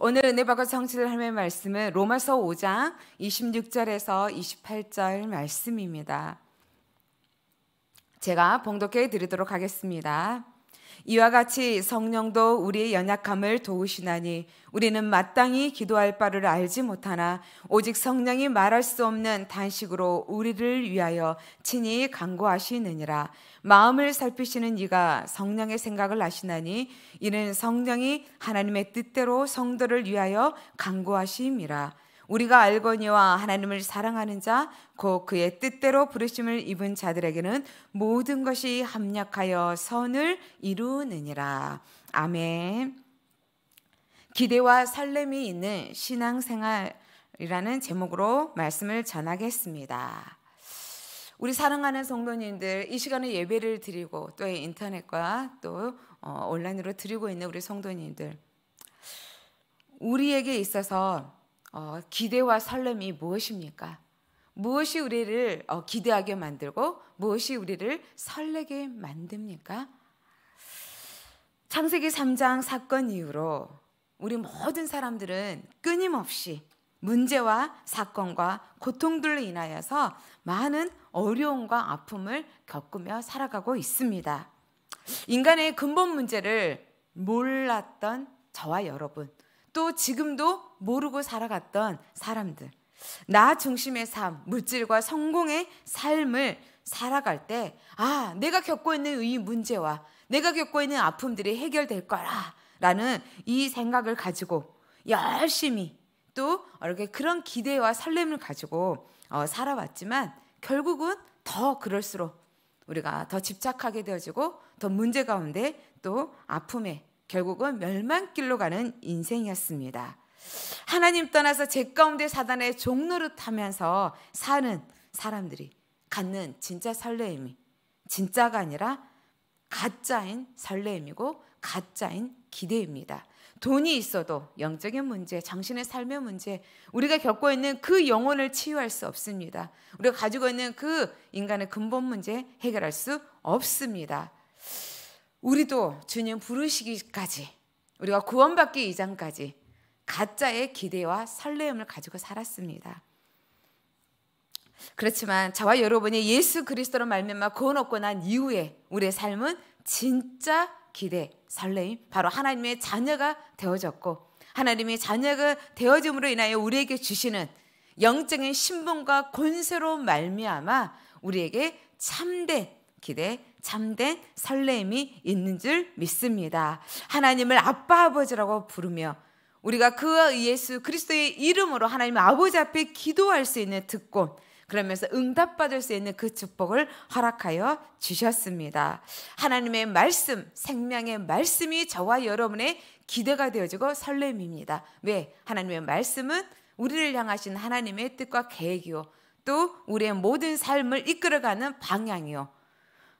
오늘 은혜 받고 성취를하나 말씀은 로마서 5장 26절에서 28절 말씀입니다. 제가 봉독해 드리도록 하겠습니다. 이와 같이 성령도 우리의 연약함을 도우시나니 우리는 마땅히 기도할 바를 알지 못하나 오직 성령이 말할 수 없는 단식으로 우리를 위하여 친히 간구하시느니라 마음을 살피시는 이가 성령의 생각을 아시나니 이는 성령이 하나님의 뜻대로 성도를 위하여 간구하심이라 우리가 알거니와 하나님을 사랑하는 자, 곧 그의 뜻대로 부르심을 입은 자들에게는 모든 것이 합력하여 선을 이루느니라. 아멘. 기대와 설렘이 있는 신앙생활이라는 제목으로 말씀을 전하겠습니다. 우리 사랑하는 성도님들 이 시간에 예배를 드리고 또 인터넷과 또 어, 온라인으로 드리고 있는 우리 성도님들 우리에게 있어서 어, 기대와 설렘이 무엇입니까? 무엇이 우리를 어, 기대하게 만들고 무엇이 우리를 설레게 만듭니까? 창세기 3장 사건 이후로 우리 모든 사람들은 끊임없이 문제와 사건과 고통들로 인하여서 많은 어려움과 아픔을 겪으며 살아가고 있습니다. 인간의 근본 문제를 몰랐던 저와 여러분, 또 지금도 모르고 살아갔던 사람들. 나 중심의 삶, 물질과 성공의 삶을 살아갈 때, 아, 내가 겪고 있는 이 문제와 내가 겪고 있는 아픔들이 해결될 거라. 라는 이 생각을 가지고 열심히 또 이렇게 그런 기대와 설렘을 가지고 어, 살아왔지만 결국은 더 그럴수록 우리가 더 집착하게 되어지고 더 문제 가운데 또 아픔에 결국은 멸망길로 가는 인생이었습니다. 하나님 떠나서 제 가운데 사단의 종노릇하면서 사는 사람들이 갖는 진짜 설레임이 진짜가 아니라 가짜인 설레임이고 가짜인 기대입니다. 돈이 있어도 영적인 문제, 정신의 삶의 문제, 우리가 겪고 있는 그 영혼을 치유할 수 없습니다. 우리가 가지고 있는 그 인간의 근본 문제 해결할 수 없습니다. 우리도 주님 부르시기까지 우리가 구원받기 이전까지 가짜의 기대와 설레임을 가지고 살았습니다. 그렇지만 저와 여러분이 예수 그리스도로 말미암아 구원 얻고 난 이후에 우리의 삶은 진짜 기대, 설레임, 바로 하나님의 자녀가 되어졌고 하나님의 자녀가 되어짐으로 인하여 우리에게 주시는 영적인 신분과 권세로 말미암아 우리에게 참된 기대, 참된 설렘이 있는 줄 믿습니다. 하나님을 아빠 아버지라고 부르며 우리가 그 예수 그리스도의 이름으로 하나님 아버지 앞에 기도할 수 있는 듣고 그러면서 응답받을 수 있는 그 축복을 허락하여 주셨습니다. 하나님의 말씀, 생명의 말씀이 저와 여러분의 기대가 되어지고 설렘입니다. 왜? 하나님의 말씀은 우리를 향하신 하나님의 뜻과 계획이요. 또 우리의 모든 삶을 이끌어가는 방향이요.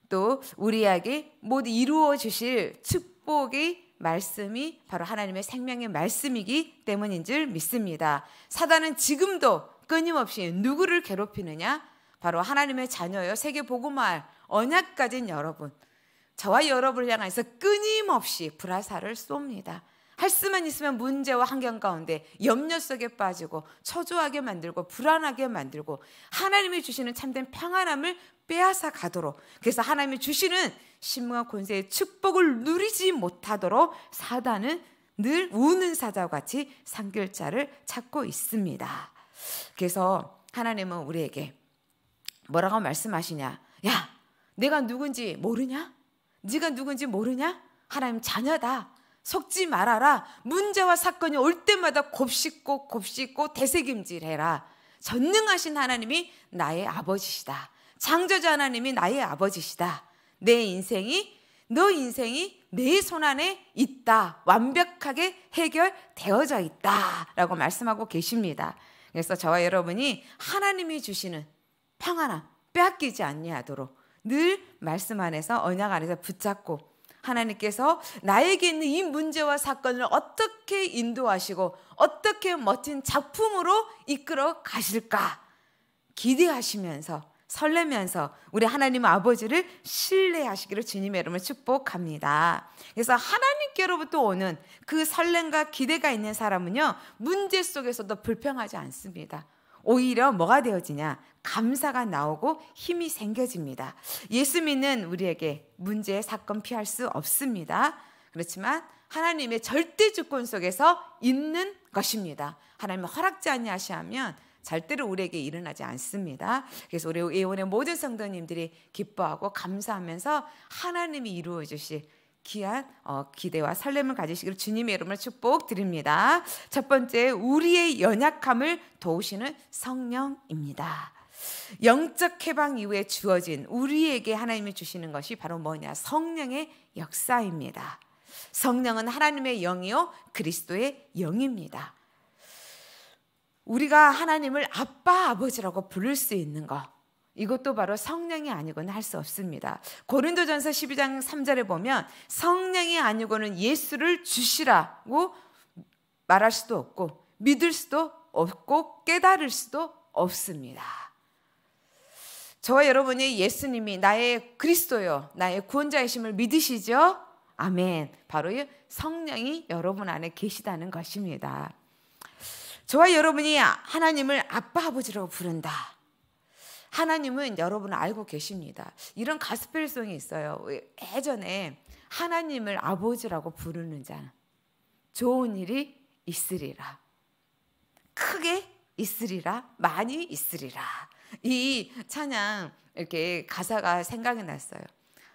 또 우리에게 못 이루어 주실 축복의 말씀이 바로 하나님의 생명의 말씀이기 때문인 줄 믿습니다. 사단은 지금도 끊임없이 누구를 괴롭히느냐? 바로 하나님의 자녀여 세계 보고말 언약 가진 여러분. 저와 여러분을 향해서 끊임없이 불화살을 쏩니다. 할 수만 있으면 문제와 환경 가운데 염려 속에 빠지고 초조하게 만들고 불안하게 만들고 하나님이 주시는 참된 평안함을 빼앗아 가도록 그래서 하나님이 주시는 신문과 권세의 축복을 누리지 못하도록 사단은 늘 우는 사자와 같이 상결자를 찾고 있습니다. 그래서 하나님은 우리에게 뭐라고 말씀하시냐? 야, 내가 누군지 모르냐? 네가 누군지 모르냐? 하나님 자녀다. 속지 말아라. 문제와 사건이 올 때마다 곱씹고 곱씹고 대세김질해라. 전능하신 하나님이 나의 아버지시다. 창조자 하나님이 나의 아버지시다. 내 인생이 너 인생이 내 손 안에 있다. 완벽하게 해결되어져 있다. 라고 말씀하고 계십니다. 그래서 저와 여러분이 하나님이 주시는 평안함, 빼앗기지 않냐 하도록 늘 말씀 안에서 언약 안에서 붙잡고 하나님께서 나에게 있는 이 문제와 사건을 어떻게 인도하시고 어떻게 멋진 작품으로 이끌어 가실까 기대하시면서 설레면서 우리 하나님 아버지를 신뢰하시기를 주님의 이름을 축복합니다. 그래서 하나님께로부터 오는 그 설렘과 기대가 있는 사람은요, 문제 속에서도 불평하지 않습니다. 오히려 뭐가 되어지냐? 감사가 나오고 힘이 생겨집니다. 예수 믿는 우리에게 문제, 사건 피할 수 없습니다. 그렇지만 하나님의 절대 주권 속에서 있는 것입니다. 하나님은 허락지 아니하시면 절대로 우리에게 일어나지 않습니다. 그래서 우리 예원의 모든 성도님들이 기뻐하고 감사하면서 하나님이 이루어 주실 귀한 어, 기대와 설렘을 가지시기를 주님의 이름으로 축복드립니다. 첫 번째 우리의 연약함을 도우시는 성령입니다. 영적 해방 이후에 주어진 우리에게 하나님이 주시는 것이 바로 뭐냐? 성령의 역사입니다. 성령은 하나님의 영이요 그리스도의 영입니다. 우리가 하나님을 아빠 아버지라고 부를 수 있는 것 이것도 바로 성령이 아니고는 할 수 없습니다. 고린도전서 12장 3절에 보면 성령이 아니고는 예수를 주시라고 말할 수도 없고 믿을 수도 없고 깨달을 수도 없습니다. 저와 여러분이 예수님이 나의 그리스도요, 나의 구원자이심을 믿으시죠? 아멘. 바로 성령이 여러분 안에 계시다는 것입니다. 저와 여러분이 하나님을 아빠 아버지로 부른다. 하나님은 여러분을 알고 계십니다. 이런 가스펠송이 있어요. 예전에 하나님을 아버지라고 부르는 자 좋은 일이 있으리라. 크게 있으리라. 많이 있으리라. 이 찬양 이렇게 가사가 생각이 났어요.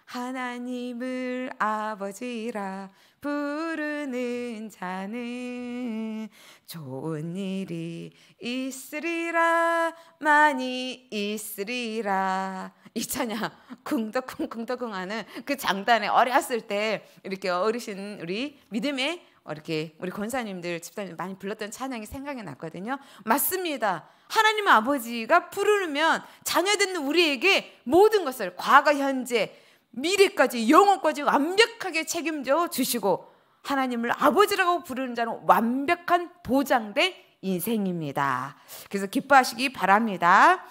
하나님을 아버지라 부르는 자는 좋은 일이 있으리라 많이 있으리라 이 찬양 궁덕궁 궁덕궁 하는 그 장단에 어렸을 때 이렇게 어르신 우리 믿음의 이렇게 우리 권사님들 집사님 많이 불렀던 찬양이 생각이 났거든요. 맞습니다. 하나님 아버지가 부르면 자녀 되는 우리에게 모든 것을 과거 현재 미래까지 영혼까지 완벽하게 책임져 주시고 하나님을 아버지라고 부르는 자는 완벽한 보장된 인생입니다. 그래서 기뻐하시기 바랍니다.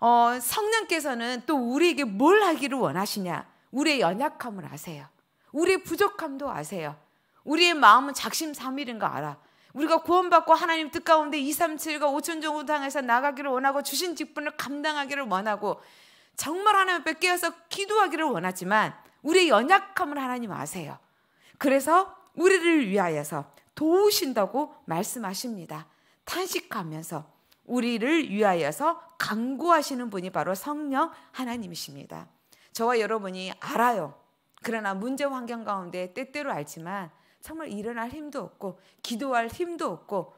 어, 성령께서는 또 우리에게 뭘 하기를 원하시냐? 우리의 연약함을 아세요. 우리의 부족함도 아세요. 우리의 마음은 작심삼일인 거 알아. 우리가 구원받고 하나님 뜻 가운데 237과 5천 종을 당해서 나가기를 원하고 주신 직분을 감당하기를 원하고 정말 하나님 앞에 깨어서 기도하기를 원하지만 우리의 연약함을 하나님 아세요. 그래서 우리를 위하여서 도우신다고 말씀하십니다. 탄식하면서 우리를 위하여서 강구하시는 분이 바로 성령 하나님이십니다. 저와 여러분이 알아요. 그러나 문제 환경 가운데 때때로 알지만 정말 일어날 힘도 없고 기도할 힘도 없고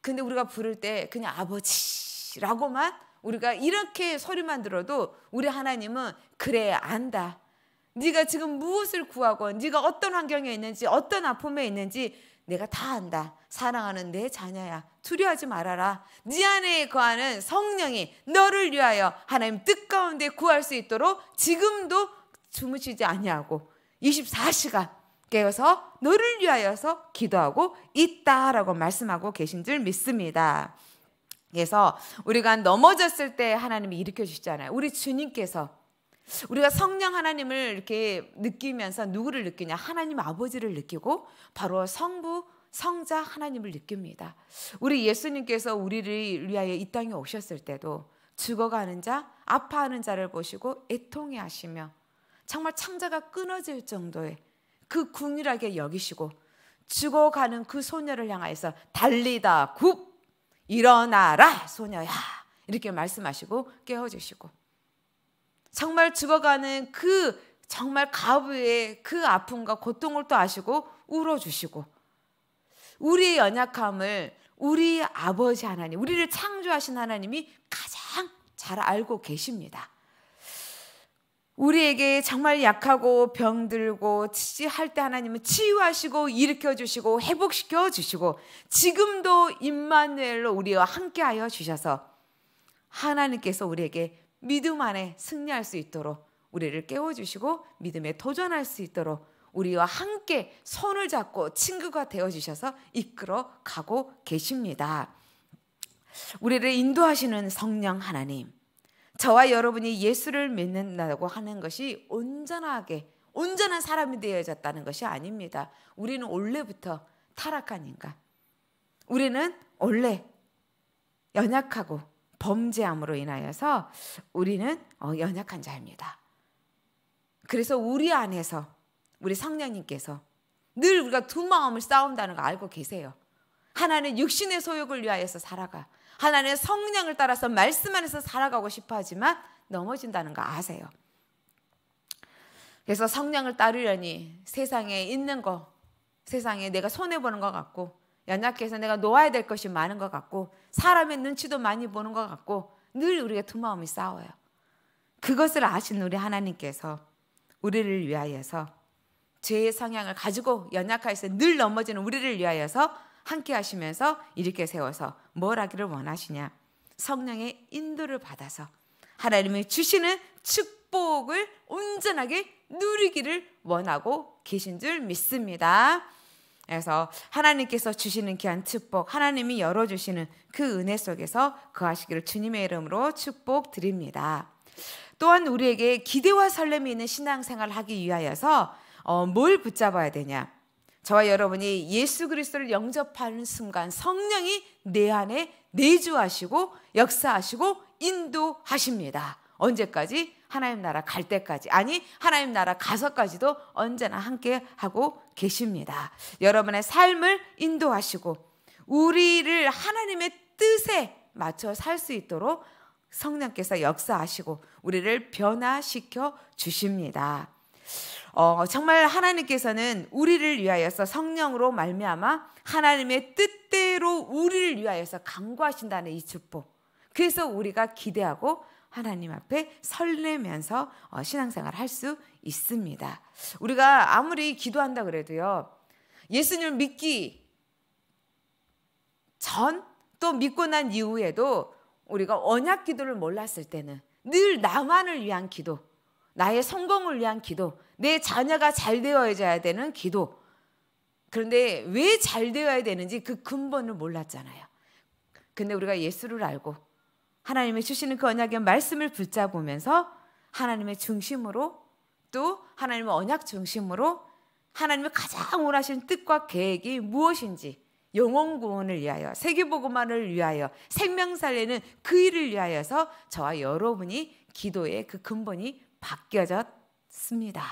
근데 우리가 부를 때 그냥 아버지라고만 우리가 이렇게 소리만 들어도 우리 하나님은 그래 안다. 네가 지금 무엇을 구하건 네가 어떤 환경에 있는지 어떤 아픔에 있는지 내가 다 안다. 사랑하는 내 자녀야. 두려워하지 말아라. 네 안에 거하는 성령이 너를 위하여 하나님 뜻 가운데 구할 수 있도록 지금도 주무시지 아니하고 24시간 깨어서 너를 위하여서 기도하고 있다라고 말씀하고 계신 줄 믿습니다. 그래서 우리가 넘어졌을 때 하나님이 일으켜 주시잖아요. 우리 주님께서 우리가 성령 하나님을 이렇게 느끼면서 누구를 느끼냐? 하나님 아버지를 느끼고 바로 성부 성자 하나님을 느낍니다. 우리 예수님께서 우리를 위하여 이 땅에 오셨을 때도 죽어가는 자, 아파하는 자를 보시고 애통해 하시며 정말 창자가 끊어질 정도의 그 궁일하게 여기시고 죽어가는 그 소녀를 향하여서 달리다 굽 일어나라 소녀야 이렇게 말씀하시고 깨워주시고 정말 죽어가는 그 정말 가부의 그 아픔과 고통을 또 아시고 울어주시고 우리의 연약함을 우리 아버지 하나님 우리를 창조하신 하나님이 가장 잘 알고 계십니다. 우리에게 정말 약하고 병들고 지할 때 하나님은 치유하시고 일으켜 주시고 회복시켜 주시고 지금도 임마누엘로 우리와 함께하여 주셔서 하나님께서 우리에게 믿음 안에 승리할 수 있도록 우리를 깨워 주시고 믿음에 도전할 수 있도록 우리와 함께 손을 잡고 친구가 되어 주셔서 이끌어 가고 계십니다. 우리를 인도하시는 성령 하나님 저와 여러분이 예수를 믿는다고 하는 것이 온전하게 온전한 사람이 되어졌다는 것이 아닙니다. 우리는 원래부터 타락한 인간. 우리는 원래 연약하고 범죄함으로 인하여서 우리는 어, 연약한 자입니다. 그래서 우리 안에서 우리 성령님께서 늘 우리가 두 마음을 싸운다는 거 알고 계세요. 하나는 육신의 소욕을 위하여서 살아가 하나는 성령을 따라서 말씀 안에서 살아가고 싶어 하지만 넘어진다는 거 아세요? 그래서 성령을 따르려니 세상에 있는 거, 세상에 내가 손해보는 것 같고, 연약해서 내가 놓아야 될 것이 많은 것 같고, 사람의 눈치도 많이 보는 것 같고, 늘 우리가 두 마음이 싸워요. 그것을 아신 우리 하나님께서 우리를 위하여서 죄의 성향을 가지고 연약해서 늘 넘어지는 우리를 위하여서 함께 하시면서 이렇게 세워서 뭘 하기를 원하시냐? 성령의 인도를 받아서 하나님이 주시는 축복을 온전하게 누리기를 원하고 계신 줄 믿습니다. 그래서 하나님께서 주시는 귀한 축복, 하나님이 열어주시는 그 은혜 속에서 그하시기를 주님의 이름으로 축복드립니다. 또한 우리에게 기대와 설렘이 있는 신앙생활을 하기 위하여서 어, 뭘 붙잡아야 되냐? 저와 여러분이 예수 그리스도를 영접하는 순간 성령이 내 안에 내주하시고 역사하시고 인도하십니다. 언제까지? 하나님 나라 갈 때까지 아니 하나님 나라 가서까지도 언제나 함께 하고 계십니다. 여러분의 삶을 인도하시고 우리를 하나님의 뜻에 맞춰 살 수 있도록 성령께서 역사하시고 우리를 변화시켜 주십니다. 어, 정말 하나님께서는 우리를 위하여서 성령으로 말미암아 하나님의 뜻대로 우리를 위하여서 강구하신다는 이 축복. 그래서 우리가 기대하고 하나님 앞에 설레면서 어, 신앙생활 을할 수 있습니다. 우리가 아무리 기도한다 그래도요. 예수님을 믿기 전 또 믿고 난 이후에도 우리가 언약 기도를 몰랐을 때는 늘 나만을 위한 기도, 나의 성공을 위한 기도, 내 자녀가 잘 되어야 되는 기도. 그런데 왜 잘 되어야 되는지 그 근본을 몰랐잖아요. 근데 우리가 예수를 알고 하나님의 주시는 그 언약의 말씀을 붙잡으면서 하나님의 중심으로 또 하나님의 언약 중심으로 하나님의 가장 원하신 뜻과 계획이 무엇인지 영혼 구원을 위하여 세계복음만을 위하여 생명 살리는 그 일을 위하여서 저와 여러분이 기도의 그 근본이 바뀌어졌습니다.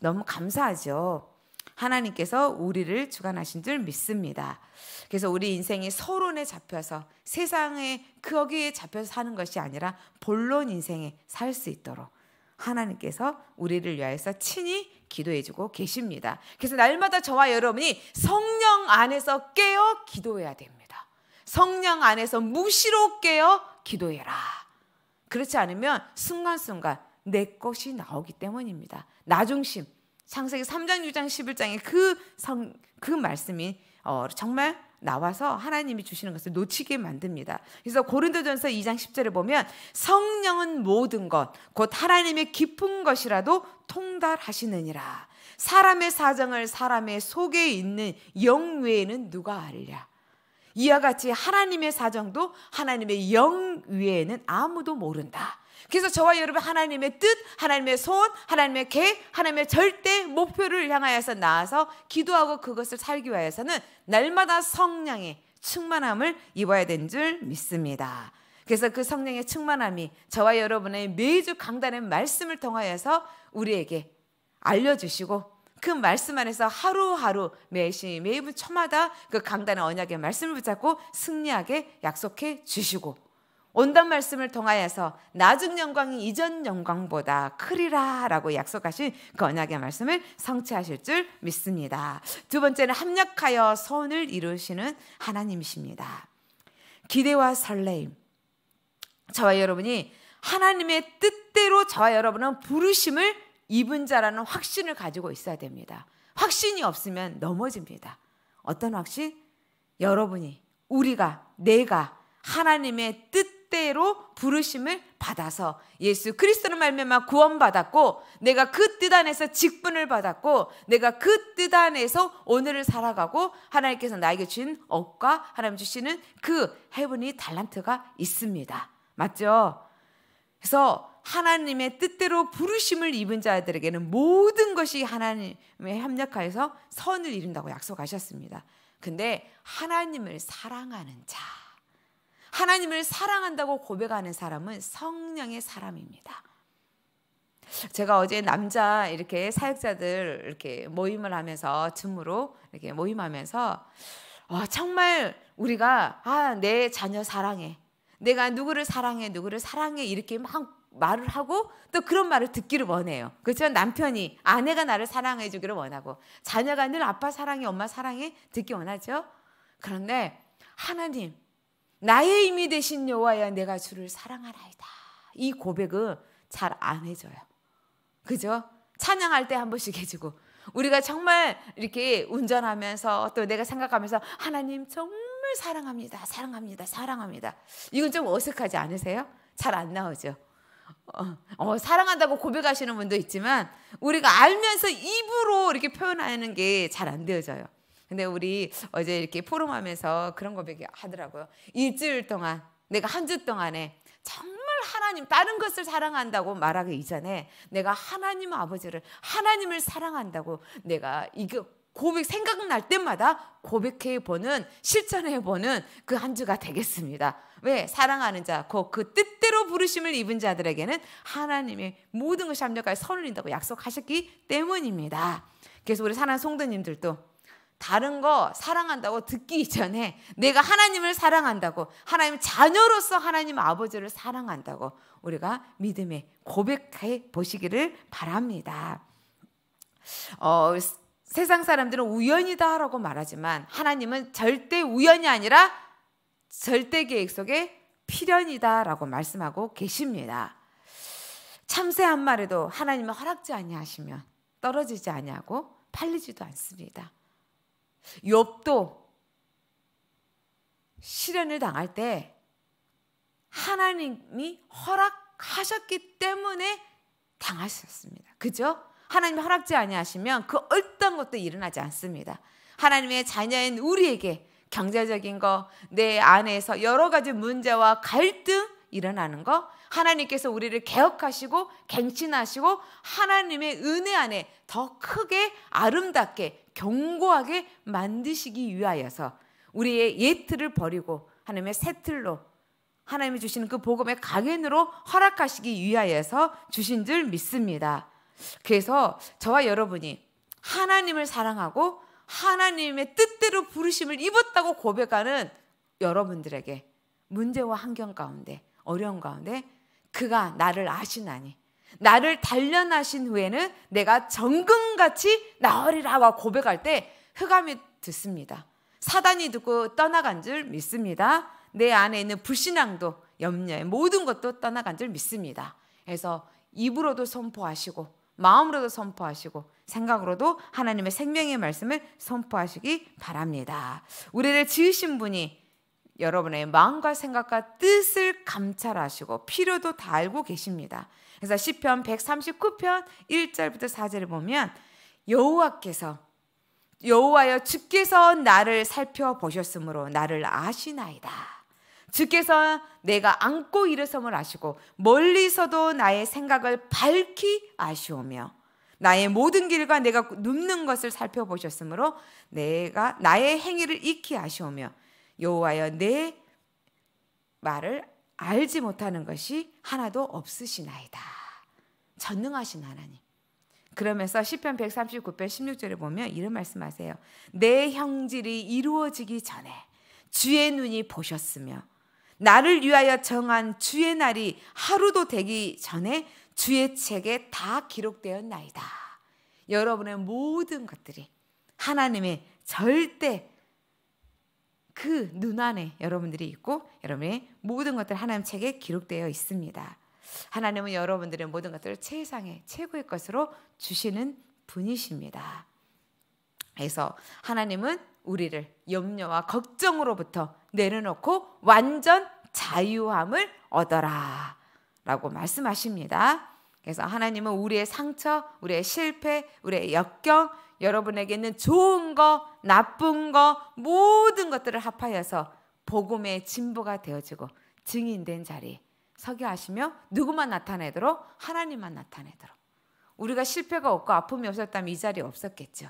너무 감사하죠. 하나님께서 우리를 주관하신 줄 믿습니다. 그래서 우리 인생이 서론에 잡혀서 세상의 그 거기에 잡혀서 사는 것이 아니라 본론 인생에 살 수 있도록 하나님께서 우리를 위하여서 친히 기도해주고 계십니다. 그래서 날마다 저와 여러분이 성령 안에서 깨어 기도해야 됩니다. 성령 안에서 무시로 깨어 기도해라. 그렇지 않으면 순간순간 내 것이 나오기 때문입니다. 나중심 창세기 3장 6장 11장의 그성그 그 말씀이 어, 정말 나와서 하나님이 주시는 것을 놓치게 만듭니다. 그래서 고린도전서 2장 10절에 보면 성령은 모든 것 곧 하나님의 깊은 것이라도 통달하시느니라. 사람의 사정을 사람의 속에 있는 영 외에는 누가 알랴? 이와 같이 하나님의 사정도 하나님의 영 외에는 아무도 모른다. 그래서 저와 여러분 하나님의 뜻, 하나님의 손, 하나님의 계 하나님의 절대 목표를 향하여서 나아서 기도하고 그것을 살기 위해서는 날마다 성령의 충만함을 입어야 된 줄 믿습니다. 그래서 그 성령의 충만함이 저와 여러분의 매주 강단의 말씀을 통하여서 우리에게 알려주시고 그 말씀 안에서 하루하루 매시 매분 초마다 그 강단의 언약의 말씀을 붙잡고 승리하게 약속해 주시고 온단 말씀을 통하여서 나중 영광이 이전 영광보다 크리라라고 약속하신 그 언약의 말씀을 성취하실 줄 믿습니다. 두 번째는 합력하여 선을 이루시는 하나님이십니다. 기대와 설레임. 저와 여러분이 하나님의 뜻대로 저와 여러분은 부르심을 입은 자라는 확신을 가지고 있어야 됩니다. 확신이 없으면 넘어집니다. 어떤 확신? 여러분이, 우리가, 내가 하나님의 뜻 뜻대로 부르심을 받아서 예수 그리스도로 말미암아 구원받았고 내가 그 뜻 안에서 직분을 받았고 내가 그 뜻 안에서 오늘을 살아가고 하나님께서 나에게 주신 업과 하나님 주시는 그 해분이 달란트가 있습니다. 맞죠? 그래서 하나님의 뜻대로 부르심을 입은 자들에게는 모든 것이 하나님의 협력하여서 선을 이룬다고 약속하셨습니다. 근데 하나님을 사랑하는 자 하나님을 사랑한다고 고백하는 사람은 성령의 사람입니다. 제가 어제 남자 이렇게 사역자들 이렇게 모임을 하면서 줌으로 이렇게 모임하면서 어, 정말 우리가 아, 내 자녀 사랑해. 내가 누구를 사랑해, 누구를 사랑해 이렇게 막 말을 하고 또 그런 말을 듣기를 원해요. 그렇죠? 남편이 아내가 나를 사랑해 주기를 원하고 자녀가 늘 아빠 사랑해, 엄마 사랑해 듣기 원하죠. 그런데 하나님 나의 힘이 되신 여호와여 내가 주를 사랑하라이다이 고백은 잘 안 해줘요. 그죠? 찬양할 때 한 번씩 해주고 우리가 정말 이렇게 운전하면서 또 내가 생각하면서 하나님 정말 사랑합니다. 사랑합니다. 사랑합니다. 이건 좀 어색하지 않으세요? 잘 안 나오죠. 어, 어, 사랑한다고 고백하시는 분도 있지만 우리가 알면서 입으로 이렇게 표현하는 게 잘 안 되어져요. 근데 우리 어제 이렇게 포럼하면서 그런 거 얘기하더라고요. 일주일 동안 내가 한 주 동안에 정말 하나님 다른 것을 사랑한다고 말하기 이전에 내가 하나님 아버지를 하나님을 사랑한다고 내가 이거 고백 생각날 때마다 고백해 보는 실천해 보는 그 한 주가 되겠습니다. 왜 사랑하는 자그 그 뜻대로 부르심을 입은 자들에게는 하나님의 모든 것이 합력하여 선을 인다고 약속하셨기 때문입니다. 그래서 우리 사랑 송도님들도 다른 거 사랑한다고 듣기 전에 내가 하나님을 사랑한다고 하나님 자녀로서 하나님 아버지를 사랑한다고 우리가 믿음에 고백해 보시기를 바랍니다. 어, 세상 사람들은 우연이다라고 말하지만 하나님은 절대 우연이 아니라 절대 계획 속에 필연이다라고 말씀하고 계십니다. 참새 한 마리도 하나님은 허락지 아니하시면 떨어지지 아니하고 팔리지도 않습니다. 욥도 시련을 당할 때 하나님이 허락하셨기 때문에 당하셨습니다. 그죠? 하나님 허락지 아니하시면 그 어떤 것도 일어나지 않습니다. 하나님의 자녀인 우리에게 경제적인 거, 내 안에서 여러 가지 문제와 갈등 일어나는 거, 하나님께서 우리를 개혁하시고 갱신하시고 하나님의 은혜 안에 더 크게 아름답게 견고하게 만드시기 위하여서 우리의 예틀을 버리고 하나님의 새틀로 하나님이 주시는 그 복음의 강연으로 허락하시기 위하여서 주신 줄 믿습니다. 그래서 저와 여러분이 하나님을 사랑하고 하나님의 뜻대로 부르심을 입었다고 고백하는 여러분들에게 문제와 환경 가운데 어려운 가운데 그가 나를 아시나니 나를 단련하신 후에는 내가 정금같이 나으리라고 고백할 때 흑암이 듣습니다. 사단이 듣고 떠나간 줄 믿습니다. 내 안에 있는 불신앙도 염려의 모든 것도 떠나간 줄 믿습니다. 그래서 입으로도 선포하시고 마음으로도 선포하시고 생각으로도 하나님의 생명의 말씀을 선포하시기 바랍니다. 우리를 지으신 분이 여러분의 마음과 생각과 뜻을 감찰하시고 필요도 다 알고 계십니다. 그래서 시편 139편 1절부터 4절을 보면 여호와께서 여호와여 주께서 나를 살펴보셨으므로 나를 아시나이다. 주께서 내가 안고 일어섬을 아시고 멀리서도 나의 생각을 밝히 아시오며 나의 모든 길과 내가 눕는 것을 살펴보셨으므로 내가 나의 행위를 익히 아시오며 여호와여 내 말을 알지 못하는 것이 하나도 없으시나이다. 전능하신 하나님. 그러면서 시편 139편 16절에 보면 이런 말씀하세요. 내 형질이 이루어지기 전에 주의 눈이 보셨으며 나를 위하여 정한 주의 날이 하루도 되기 전에 주의 책에 다 기록되었나이다. 여러분의 모든 것들이 하나님의 절대 그눈 안에 여러분들이 있고 여러분의 모든 것들 하나님 책에 기록되어 있습니다. 하나님은 여러분들의 모든 것들을 세상의 최고의 것으로 주시는 분이십니다. 그래서 하나님은 우리를 염려와 걱정으로부터 내려놓고 완전 자유함을 얻어라 라고 말씀하십니다. 그래서 하나님은 우리의 상처, 우리의 실패, 우리의 역경, 여러분에게는 좋은 거, 나쁜 거, 모든 것들을 합하여서 복음의 진보가 되어지고 증인된 자리 에 서게 하시며 누구만 나타내도록 하나님만 나타내도록 우리가 실패가 없고 아픔이 없었다면 이 자리에 없었겠죠.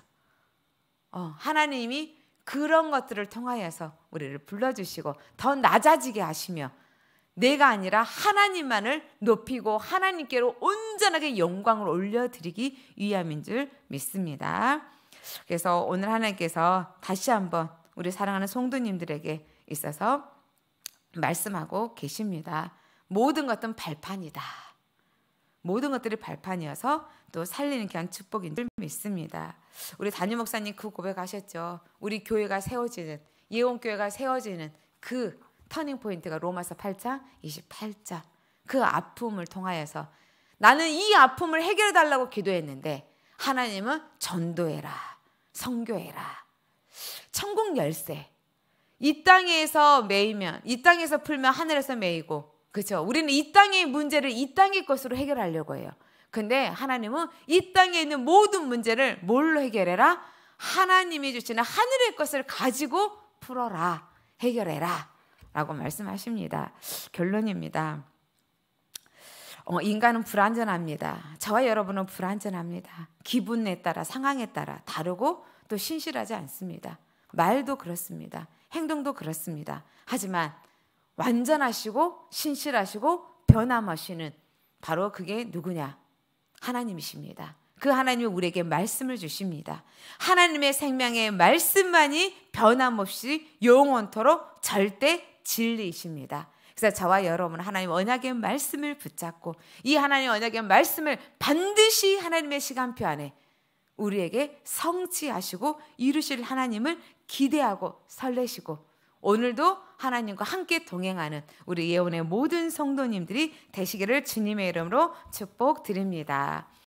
어, 하나님이 그런 것들을 통하여서 우리를 불러주시고 더 낮아지게 하시며 내가 아니라 하나님만을 높이고 하나님께로 온전하게 영광을 올려드리기 위함인 줄 믿습니다. 그래서 오늘 하나님께서 다시 한번 우리 사랑하는 성도님들에게 있어서 말씀하고 계십니다. 모든 것은 발판이다. 모든 것들이 발판이어서 또 살리는 귀한 축복인 줄 믿습니다. 우리 단임 목사님 그 고백하셨죠. 우리 교회가 세워지는 예원교회가 세워지는 그 터닝 포인트가 로마서 8장 28장 그 아픔을 통하여서 나는 이 아픔을 해결해 달라고 기도했는데 하나님은 전도해라. 성교해라. 천국 열쇠. 이 땅에서 매이면 이 땅에서 풀면 하늘에서 매이고 그렇죠. 우리는 이 땅의 문제를 이 땅의 것으로 해결하려고 해요. 근데 하나님은 이 땅에 있는 모든 문제를 뭘로 해결해라? 하나님이 주시는 하늘의 것을 가지고 풀어라. 해결해라. 라고 말씀하십니다. 결론입니다. 어, 인간은 불완전합니다. 저와 여러분은 불완전합니다. 기분에 따라 상황에 따라 다르고 또 신실하지 않습니다. 말도 그렇습니다. 행동도 그렇습니다. 하지만 완전하시고 신실하시고 변함없이는 바로 그게 누구냐? 하나님이십니다. 그 하나님이 우리에게 말씀을 주십니다. 하나님의 생명의 말씀만이 변함없이 영원토록 절대 진리이십니다. 그래서 저와 여러분 하나님 언약의 말씀을 붙잡고 이 하나님 언약의 말씀을 반드시 하나님의 시간표 안에 우리에게 성취하시고 이루실 하나님을 기대하고 설레시고 오늘도 하나님과 함께 동행하는 우리 예언의 모든 성도님들이 되시기를 주님의 이름으로 축복드립니다.